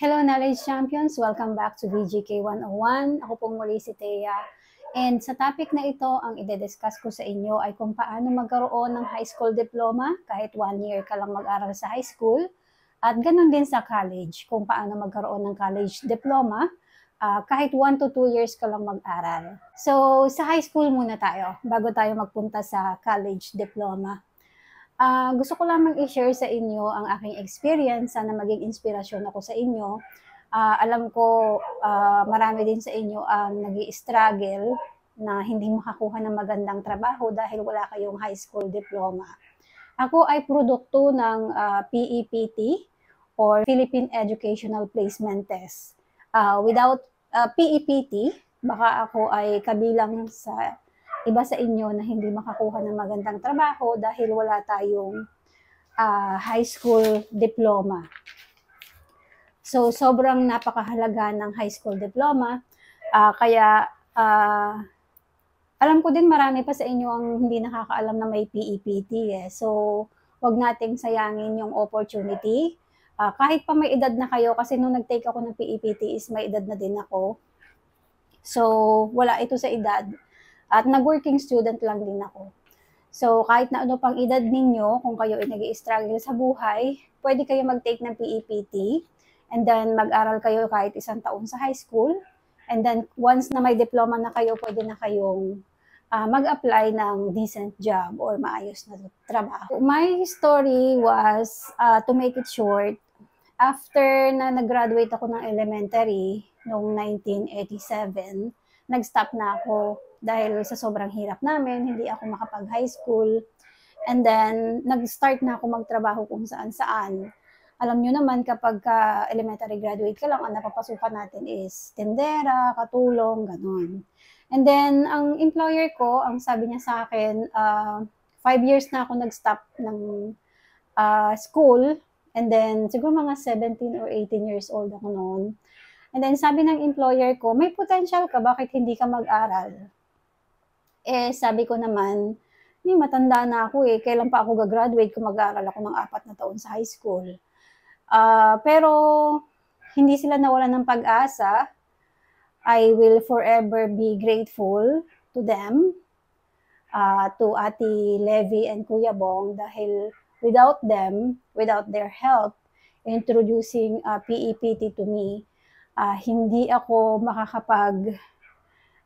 Hello Knowledge Champions! Welcome back to VGK 101. Ako pong muli si Thea. And sa topic na ito, ang ide-discuss ko sa inyo ay kung paano magkaroon ng high school diploma kahit one year ka lang mag-aral sa high school. At ganun din sa college, kung paano magkaroon ng college diploma uh, kahit 1 to 2 years ka lang mag-aral. So, sa high school muna tayo bago tayo magpunta sa college diploma. Uh, gusto ko lamang i-share sa inyo ang aking experience. Sana maging inspirasyon ako sa inyo. Uh, alam ko uh, marami din sa inyo ang nag struggle na hindi makakuha ng magandang trabaho dahil wala kayong high school diploma. Ako ay produkto ng uh, PEPT or Philippine Educational Placement Test. Uh, without uh, PEPT, baka ako ay kabilang sa iba sa inyo na hindi makakuha ng magandang trabaho dahil wala tayong uh, high school diploma. So, sobrang napakahalaga ng high school diploma. Uh, kaya, uh, alam ko din marami pa sa inyo ang hindi nakakaalam na may PEPT. Eh. So, huwag nating sayangin yung opportunity. Uh, kahit pa may edad na kayo, kasi nung nag-take ako ng PEPT is may edad na din ako. So, wala ito sa edad at nag-working student lang din ako. So, kahit na ano pang edad ninyo, kung kayo ay nag struggle sa buhay, pwede kayo mag-take ng PEPT and then mag-aral kayo kahit isang taon sa high school. And then, once na may diploma na kayo, pwede na kayong uh, mag-apply ng decent job or maayos na trabaho. My story was, uh, to make it short, after na nag-graduate ako ng elementary noong 1987, nag-stop na ako dahil sa sobrang hirap namin, hindi ako makapag high school. And then, nag-start na ako magtrabaho kung saan-saan. Alam nyo naman, kapag ka elementary graduate ka lang, ang napapasukan natin is tendera, katulong, ganun. And then, ang employer ko, ang sabi niya sa akin, uh, five years na ako nag-stop ng uh, school. And then, siguro mga 17 or 18 years old ako noon. And then, sabi ng employer ko, may potential ka, bakit hindi ka mag-aral? Eh, sabi ko naman, eh, matanda na ako eh. Kailan pa ako gagraduate kung mag-aaral ako ng apat na taon sa high school? Uh, pero, hindi sila nawala ng pag-asa. I will forever be grateful to them, uh, to Ati Levy and Kuya Bong dahil without them, without their help, introducing uh, ah, PEPT to me, uh, hindi ako makakapag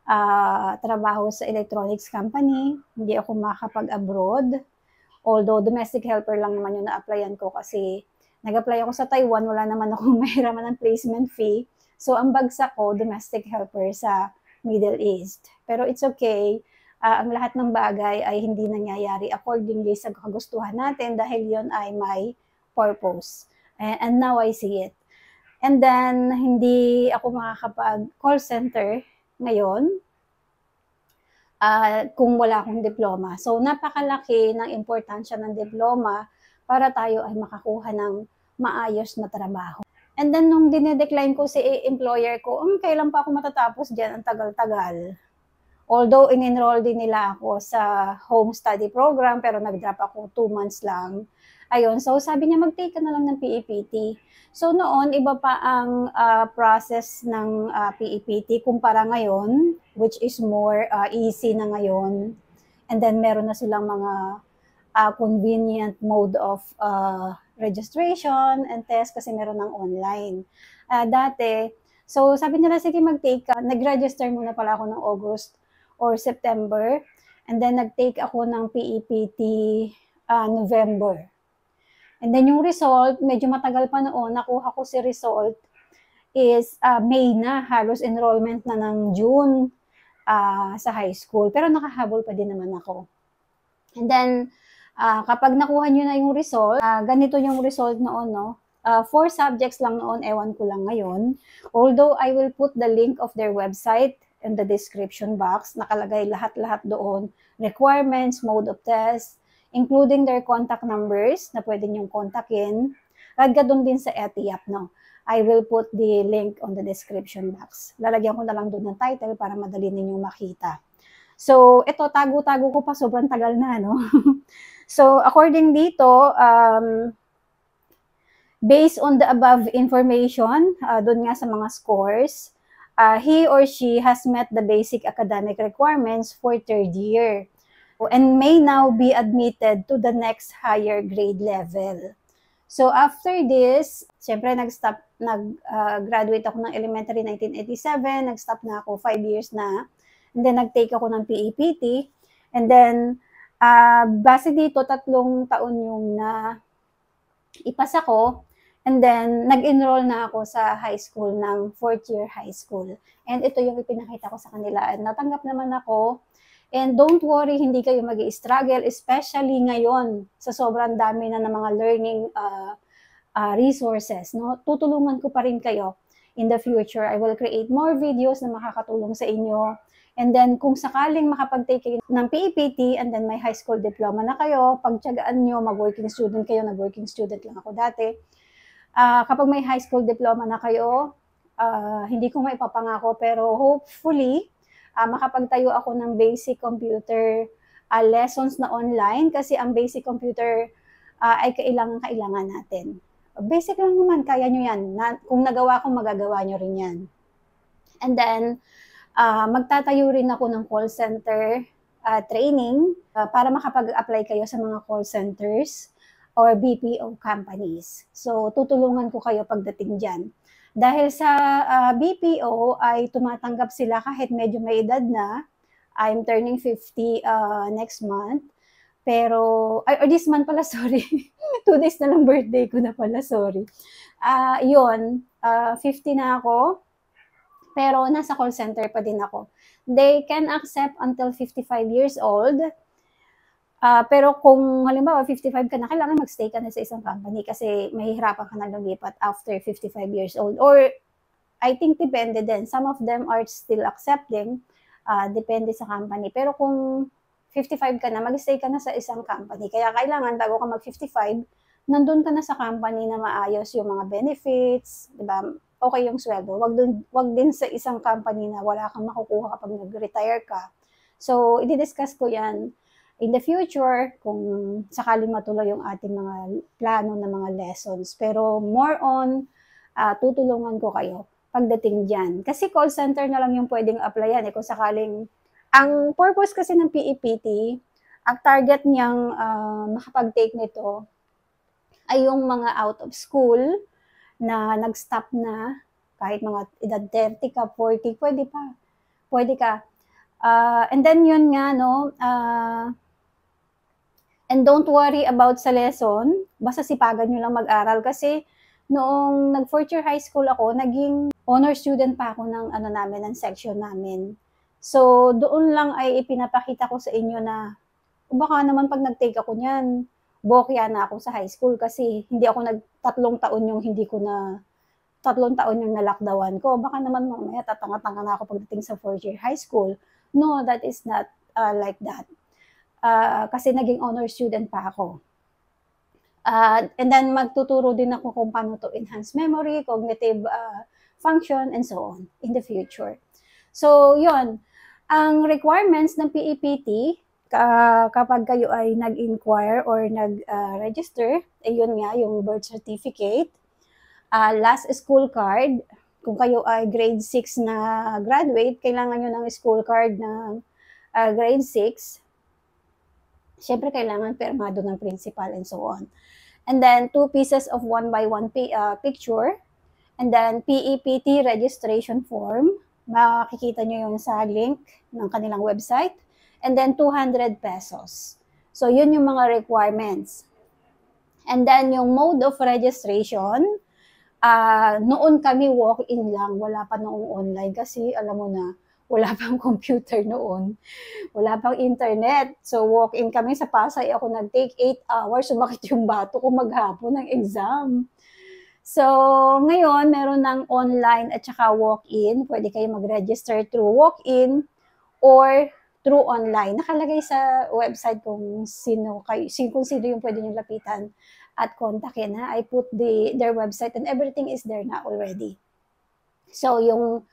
uh, trabaho sa electronics company, hindi ako makakapag-abroad. Although domestic helper lang naman yung na-applyan ko kasi nag-apply ako sa Taiwan, wala naman akong mahiraman ng placement fee. So ang bagsak ko, domestic helper sa Middle East. Pero it's okay, uh, ang lahat ng bagay ay hindi nangyayari accordingly sa kagustuhan natin dahil yon ay my purpose. And, and now I see it. And then, hindi ako makakapag-call center ngayon uh, kung wala akong diploma. So napakalaki ng importansya ng diploma para tayo ay makakuha ng maayos na trabaho. And then nung dinedecline ko si employer ko, um, kailan pa ako matatapos dyan? Ang tagal-tagal. Although in-enroll din nila ako sa home study program, pero nag-drop ako 2 months lang Ayun, so sabi niya mag-take ka na lang ng PEPT. So noon, iba pa ang uh, process ng uh, ah, PEPT kumpara ngayon, which is more uh, easy na ngayon. And then meron na silang mga uh, convenient mode of uh, registration and test kasi meron ng online. Uh, dati, so sabi nila, sige mag-take ka. Nag-register muna pala ako ng August or September. And then nag-take ako ng PEPT uh, November. And then yung result, medyo matagal pa noon, nakuha ko si result is uh, May na, halos enrollment na ng June uh, sa high school. Pero nakahabol pa din naman ako. And then, uh, kapag nakuha nyo na yung result, uh, ganito yung result noon, no? Uh, four subjects lang noon, ewan ko lang ngayon. Although I will put the link of their website in the description box. Nakalagay lahat-lahat doon. Requirements, mode of test, including their contact numbers na pwede niyong kontakin. Ragka doon din sa ETIAP, no? I will put the link on the description box. Lalagyan ko na lang doon ng title para madali ninyong makita. So, ito, tago-tago ko pa, sobrang tagal na, no? so, according dito, um, based on the above information, uh, doon nga sa mga scores, uh, he or she has met the basic academic requirements for third year and may now be admitted to the next higher grade level. So after this, syempre nag-stop, nag-graduate uh, ako ng elementary 1987, nag-stop na ako 5 years na, and then nag-take ako ng PEPT, and then uh, base dito, tatlong taon yung na ipasa ko, and then nag-enroll na ako sa high school ng fourth year high school. And ito yung ipinakita ko sa kanila, natanggap naman ako, And don't worry, hindi kayo mag struggle especially ngayon sa sobrang dami na ng mga learning uh, uh, resources. No? Tutulungan ko pa rin kayo in the future. I will create more videos na makakatulong sa inyo. And then, kung sakaling makapag-take kayo ng PEPT and then may high school diploma na kayo, pagtyagaan nyo, mag-working student kayo, nag-working student lang ako dati. Uh, kapag may high school diploma na kayo, uh, hindi ko maipapangako pero hopefully, uh, makapagtayo ako ng basic computer uh, lessons na online kasi ang basic computer uh, ay kailangan-kailangan natin. Basic lang naman, kaya nyo yan. Na, kung nagawa ko, magagawa nyo rin yan. And then, uh, magtatayo rin ako ng call center uh, training uh, para makapag-apply kayo sa mga call centers or BPO companies. So, tutulungan ko kayo pagdating dyan. Dahil sa uh, ah, BPO ay tumatanggap sila kahit medyo may edad na. I'm turning 50 uh, ah, next month. Pero, ay, or this month pala, sorry. Two days na lang birthday ko na pala, sorry. Uh, yun, uh, 50 na ako. Pero nasa call center pa din ako. They can accept until 55 years old Uh, pero kung halimbawa 55 ka na, kailangan mag magstay ka na sa isang company kasi mahihirapan ka na lumipat after 55 years old. Or I think depende din. Some of them are still accepting. Uh, depende sa company. Pero kung 55 ka na, mag-stay ka na sa isang company. Kaya kailangan bago ka mag-55, nandun ka na sa company na maayos yung mga benefits, di ba? okay yung sweldo. Wag, dun, wag din sa isang company na wala kang makukuha kapag nag-retire ka. So, i-discuss ko yan in the future kung sakaling matuloy yung ating mga plano na mga lessons. Pero more on, uh, tutulungan ko kayo pagdating dyan. Kasi call center na lang yung pwedeng applyan. Eh, kung sakaling, ang purpose kasi ng PEPT, ang target niyang uh, makapag-take nito ay yung mga out of school na nag-stop na, kahit mga edad 30 ka, 40, pwede pa. Pwede ka. Uh, and then yun nga, no, uh, And don't worry about sa lesson, basta sipagan nyo lang mag-aral kasi noong nag-fourth year high school ako, naging honor student pa ako ng ano namin, ng section namin. So, doon lang ay ipinapakita ko sa inyo na baka naman pag nag-take ako niyan, bokya na ako sa high school kasi hindi ako nagtatlong taon yung hindi ko na tatlong taon yung nalakdawan ko. Baka naman mamaya tatanga-tanga na ako pagdating sa fourth year high school. No, that is not uh, like that uh, kasi naging honor student pa ako. Uh, and then magtuturo din ako kung paano to enhance memory, cognitive uh, function, and so on in the future. So, yon Ang requirements ng PEPT, uh, kapag kayo ay nag-inquire or nag-register, uh, ayun eh, nga, yung birth certificate, uh, last school card, kung kayo ay grade 6 na graduate, kailangan nyo ng school card ng uh, grade 6, Siyempre, kailangan permado ng principal and so on. And then, two pieces of one by one uh, picture. And then, PEPT registration form. Makikita nyo yung sa link ng kanilang website. And then, 200 pesos. So, yun yung mga requirements. And then, yung mode of registration, uh, noon kami walk-in lang, wala pa noong online kasi alam mo na, wala pang computer noon, wala pang internet. So walk-in kami sa Pasay, ako nag-take 8 hours, sumakit yung bato ko maghapon ng exam. So ngayon, meron ng online at saka walk-in. Pwede kayo mag-register through walk-in or through online. Nakalagay sa website kung sino kayo, kung sino yung pwede nyo lapitan at kontakin. Ha? I put the, their website and everything is there na already. So, yung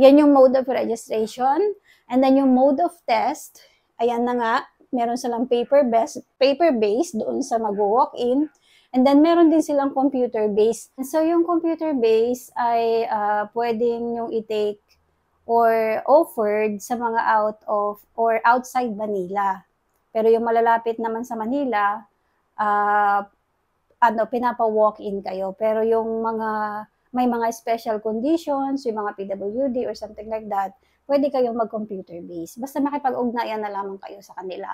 yan yung mode of registration. And then yung mode of test, ayan na nga, meron silang paper-based paper -based doon sa mag-walk-in. And then, meron din silang computer-based. So, yung computer-based ay uh, pwedeng yung i-take or offered sa mga out of or outside Manila. Pero yung malalapit naman sa Manila, uh, ano, pinapa-walk-in kayo. Pero yung mga may mga special conditions, yung mga PWD or something like that, pwede kayong mag-computer-based. Basta makipag-ugnayan na lamang kayo sa kanila.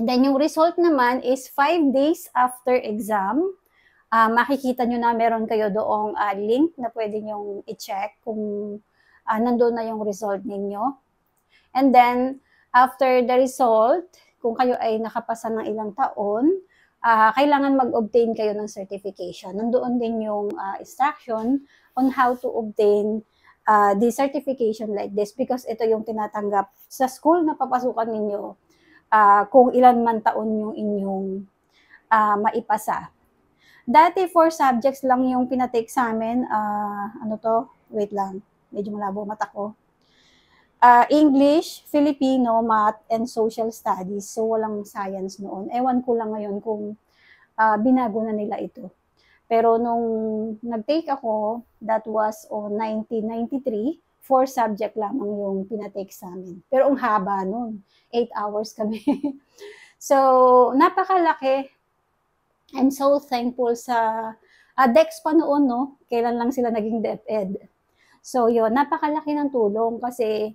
And then yung result naman is 5 days after exam, uh, makikita nyo na meron kayo doong uh, link na pwede nyong i-check kung uh, ah, nandoon na yung result ninyo. And then, after the result, kung kayo ay nakapasa ng ilang taon, uh, kailangan mag-obtain kayo ng certification. Nandoon din yung uh, instruction on how to obtain uh, the certification like this because ito yung tinatanggap sa school na papasukan ninyo uh, kung ilan man taon yung inyong uh, maipasa. Dati, four subjects lang yung pinatake sa amin. Uh, ano to? Wait lang. Medyo malabo mata ko uh, English, Filipino, Math, and Social Studies. So, walang science noon. Ewan ko lang ngayon kung uh, binago na nila ito. Pero nung nag-take ako, that was on 1993, four subject lamang yung pinatake sa amin. Pero ang haba noon, eight hours kami. so, napakalaki. I'm so thankful sa uh, DEX pa noon, no? Kailan lang sila naging DepEd. So, yun, napakalaki ng tulong kasi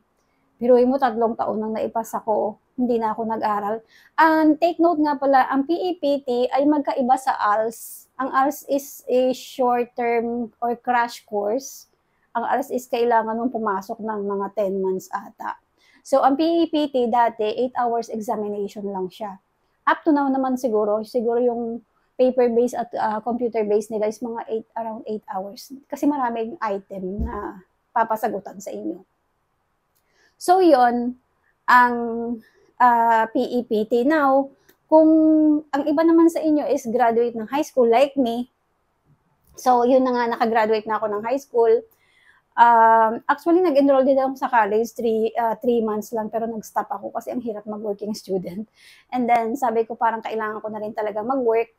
Biruin mo, tatlong taon nang naipasa ko, hindi na ako nag-aral. And take note nga pala, ang PEPT ay magkaiba sa ALS. Ang ALS is a short-term or crash course. Ang ALS is kailangan mong pumasok ng mga 10 months ata. So, ang PEPT dati, 8 hours examination lang siya. Up to now naman siguro, siguro yung paper-based at uh, ah, computer-based nila is mga 8, around 8 hours. Kasi maraming item na papasagutan sa inyo. So yon ang uh, ah, PEPT. Now, kung ang iba naman sa inyo is graduate ng high school like me, so yun na nga, nakagraduate na ako ng high school. Um, actually, nag-enroll din ako sa college, three, uh, three months lang, pero nag-stop ako kasi ang hirap mag-working student. And then, sabi ko parang kailangan ko na rin talaga mag-work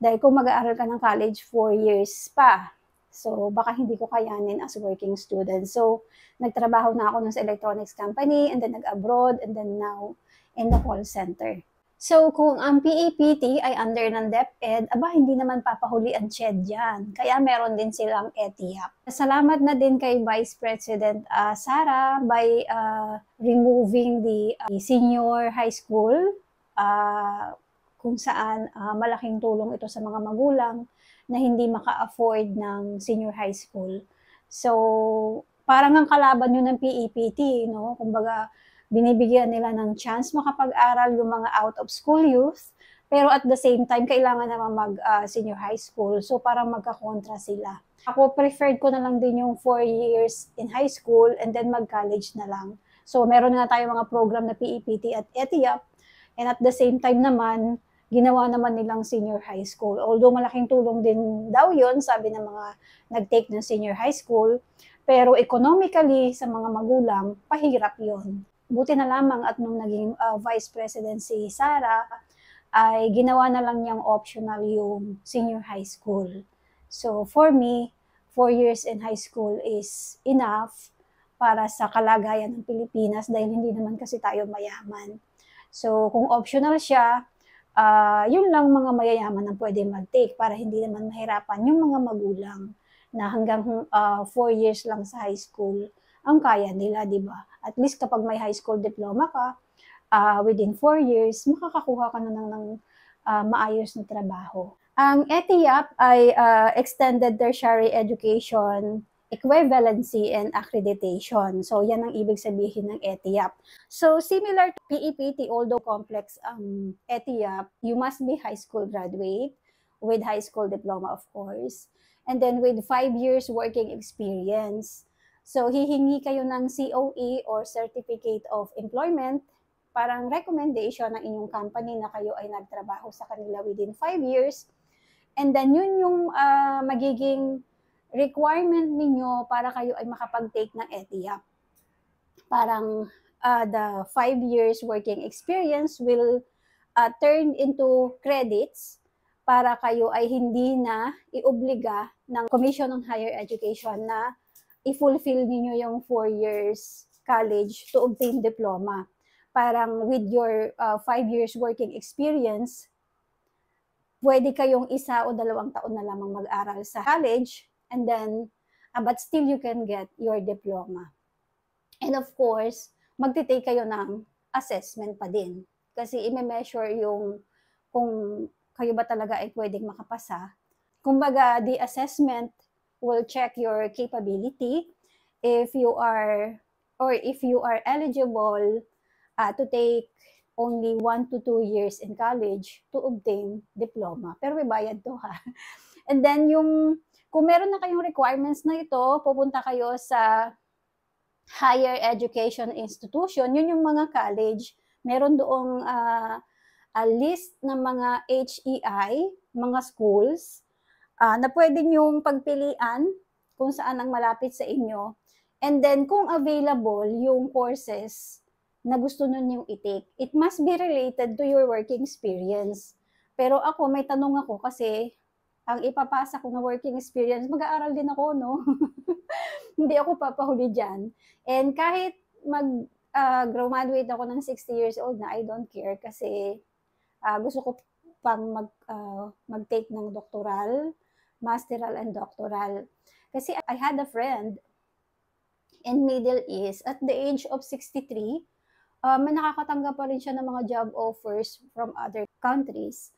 dahil kung mag-aaral ka ng college, four years pa. So, baka hindi ko kayanin as working student. So, nagtrabaho na ako sa electronics company and then nag-abroad and then now in the call center. So, kung ang PAPT ay under ng DepEd, aba, hindi naman papahuli ang CHED yan. Kaya meron din silang ETIAC. Salamat na din kay Vice President uh, Sara by uh, removing the uh, senior high school uh, kung saan uh, malaking tulong ito sa mga magulang na hindi maka-afford ng senior high school. So, parang ang kalaban yun ng PEPT, no? Kumbaga, binibigyan nila ng chance makapag-aral yung mga out of school youth, pero at the same time, kailangan naman mag uh, senior high school. So, parang magkakontra sila. Ako, preferred ko na lang din yung 4 years in high school and then mag-college na lang. So, meron na tayo mga program na PEPT at ETIAP. And at the same time naman, ginawa naman nilang senior high school. Although malaking tulong din daw yon sabi ng mga nag-take ng senior high school, pero economically sa mga magulang, pahirap yon. Buti na lamang at nung naging uh, vice president si Sara, ay ginawa na lang niyang optional yung senior high school. So for me, four years in high school is enough para sa kalagayan ng Pilipinas dahil hindi naman kasi tayo mayaman. So kung optional siya, uh, yun lang mga mayayaman ang pwede mag-take para hindi naman mahirapan yung mga magulang na hanggang 4 uh, ah, years lang sa high school ang kaya nila, di ba? At least kapag may high school diploma ka, uh, within 4 years, makakakuha ka na ng, ng uh, maayos na trabaho. Ang ETIAP ay uh, Extended Tertiary Education equivalency and accreditation. So, yan ang ibig sabihin ng ETIAP. So, similar to PEPT, although complex um, ETIAP, you must be high school graduate with high school diploma, of course, and then with five years working experience. So, hihingi kayo ng COE or Certificate of Employment, parang recommendation ng inyong company na kayo ay nagtrabaho sa kanila within five years. And then, yun yung uh, magiging requirement ninyo para kayo ay makapag-take ng ETIA. Parang uh, the five years working experience will uh, turn into credits para kayo ay hindi na iobliga ng Commission on Higher Education na i-fulfill ninyo yung four years college to obtain diploma. Parang with your uh, five years working experience, pwede kayong isa o dalawang taon na lamang mag-aral sa college and then uh, but still you can get your diploma. And of course, magte-take kayo ng assessment pa din kasi i-measure yung kung kayo ba talaga ay pwedeng makapasa. Kumbaga, the assessment will check your capability if you are or if you are eligible uh, to take only 1 to 2 years in college to obtain diploma. Pero may bayad to ha. And then yung kung meron na kayong requirements na ito, pupunta kayo sa higher education institution, yun yung mga college. Meron doong uh, a list ng mga HEI, mga schools, uh, na pwede niyong pagpilian kung saan ang malapit sa inyo. And then, kung available yung courses na gusto nun yung i-take, it must be related to your working experience. Pero ako, may tanong ako kasi ang ipapasa ko na working experience, mag-aaral din ako, no? Hindi ako papahuli dyan. And kahit mag uh, graduate ako ng 60 years old na I don't care kasi uh, gusto ko pang mag, uh, mag-take ng doctoral, masteral and doctoral. Kasi I had a friend in Middle East at the age of 63, um, nakakatanggap pa rin siya ng mga job offers from other countries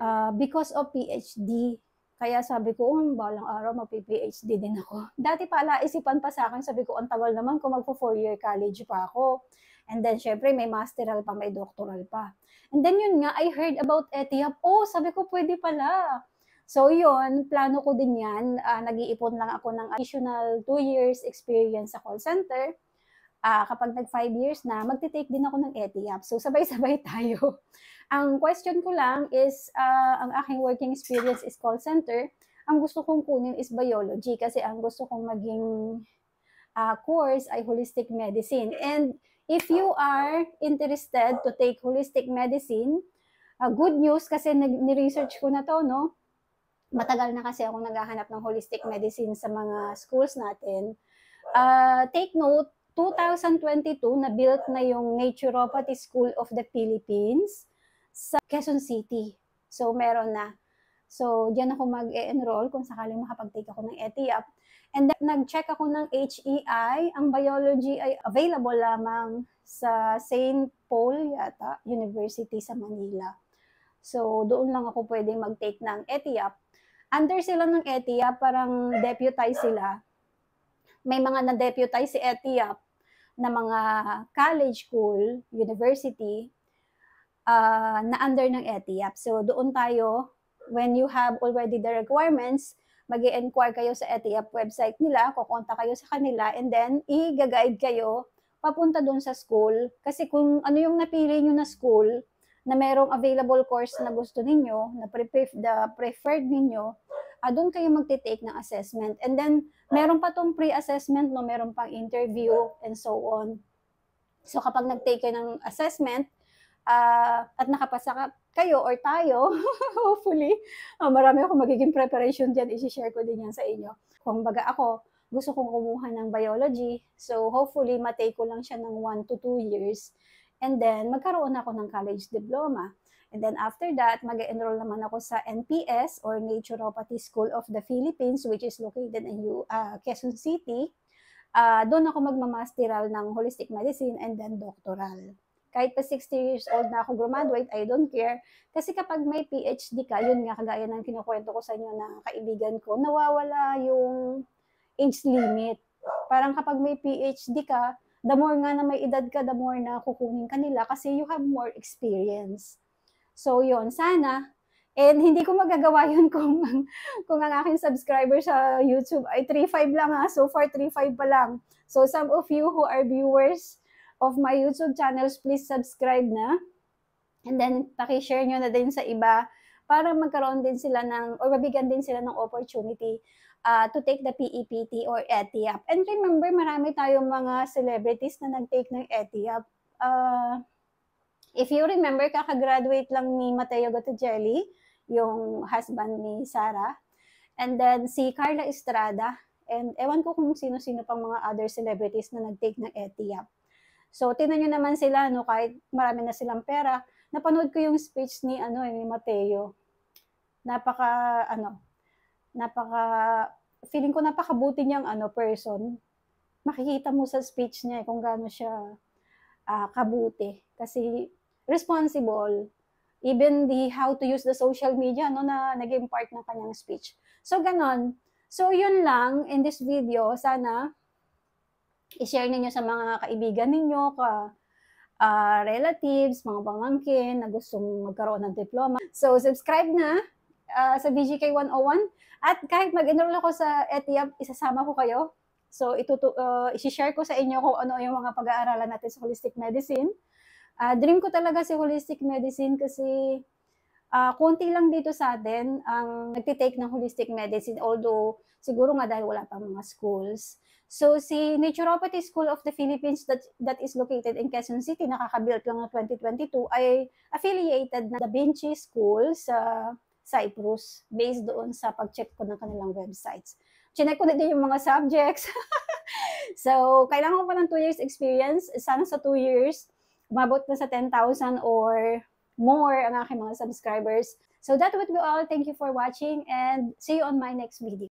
uh, because of PhD. Kaya sabi ko, um, balang araw magpi-PhD din ako. Dati pala, isipan pa sa akin, sabi ko, ang tagal naman kung magpo four-year college pa ako. And then, syempre, may masteral pa, may doctoral pa. And then, yun nga, I heard about Etihad. Oh, sabi ko, pwede pala. So, yun, plano ko din yan. Uh, nag-iipon lang ako ng additional two years experience sa call center uh, kapag nag 5 years na, magte-take din ako ng ETIAP. So, sabay-sabay tayo. ang question ko lang is, uh, ang aking working experience is call center. Ang gusto kong kunin is biology kasi ang gusto kong maging uh, course ay holistic medicine. And if you are interested to take holistic medicine, uh, good news kasi ni-research ko na to, no? Matagal na kasi ako naghahanap ng holistic medicine sa mga schools natin. Uh, take note 2022, na-built na yung Naturopathy School of the Philippines sa Quezon City. So, meron na. So, diyan ako mag-enroll kung sakaling makapag-take ako ng ETIAP. And then, nag-check ako ng HEI. Ang biology ay available lamang sa St. Paul yata, University sa Manila. So, doon lang ako pwede mag-take ng ETIAP. Under sila ng ETIAP, parang deputize sila. May mga na-deputize si ETIAP na mga college school, university, uh, na under ng ETIAP. So doon tayo, when you have already the requirements, mag enquire kayo sa ETIAP website nila, kukonta kayo sa kanila, and then i-guide kayo papunta doon sa school. Kasi kung ano yung napili nyo na school, na merong available course na gusto ninyo, na pre the preferred ninyo, uh, doon kayo magte-take ng assessment. And then, meron pa tong pre-assessment, no? meron pang interview, and so on. So, kapag nag-take kayo ng assessment, uh, at nakapasa ka, kayo or tayo, hopefully, uh, marami akong magiging preparation dyan, isi-share ko din yan sa inyo. Kung baga ako, gusto kong kumuha ng biology, so hopefully, matake ko lang siya ng 1 to 2 years. And then, magkaroon ako ng college diploma. And then after that, mag enroll naman ako sa NPS or Naturopathy School of the Philippines which is located in uh, Quezon City. Uh, doon ako magmamasteral ng holistic medicine and then doctoral. Kahit pa 60 years old na ako graduate, I don't care. Kasi kapag may PhD ka, yun nga kagaya ng kinukwento ko sa inyo na kaibigan ko, nawawala yung age limit. Parang kapag may PhD ka, the more nga na may edad ka, the more na kukunin kanila kasi you have more experience. So yun, sana. And hindi ko magagawa yun kung, kung ang aking subscriber sa YouTube ay 3.5 lang ha. Ah. So far, 3.5 pa lang. So some of you who are viewers of my YouTube channels, please subscribe na. And then, pakishare nyo na din sa iba para magkaroon din sila ng, or mabigyan din sila ng opportunity uh, to take the PEPT or ETIAP. And remember, marami tayong mga celebrities na nag-take ng ETIAP. Uh, If you remember, kakagraduate lang ni Mateo Gotogelli, yung husband ni Sarah. And then si Carla Estrada, and ewan ko kung sino-sino pang mga other celebrities na nag-take ng Etihad. So, tinan nyo naman sila, no, kahit marami na silang pera. Napanood ko yung speech ni, ano, eh, ni Mateo. Napaka, ano, napaka, feeling ko napakabuti niyang, ano, person. Makikita mo sa speech niya eh, kung gaano siya uh, kabuti. Kasi responsible, even the how to use the social media no na naging part ng kanyang speech. So ganon. So yun lang in this video, sana i-share ninyo sa mga kaibigan ninyo, ka uh, relatives, mga pamangkin na gustong magkaroon ng diploma. So subscribe na uh, sa BGK 101 at kahit mag-enroll ako sa ETIAB, isasama ko kayo. So itutu- uh, ah, i-share ko sa inyo kung ano yung mga pag-aaralan natin sa holistic medicine. Uh, dream ko talaga si holistic medicine kasi uh, konti lang dito sa atin ang nagtitake ng holistic medicine although siguro nga dahil wala pang mga schools. So si Naturopathy School of the Philippines that, that is located in Quezon City, nakakabuilt lang ng 2022, ay affiliated na Da Vinci School sa Cyprus based doon sa pag-check ko ng kanilang websites. Chinek ko na din yung mga subjects. so, kailangan ko pa ng 2 years experience. Sana sa 2 years, umabot na sa 10,000 or more ang aking mga subscribers. So that would be all. Thank you for watching and see you on my next video.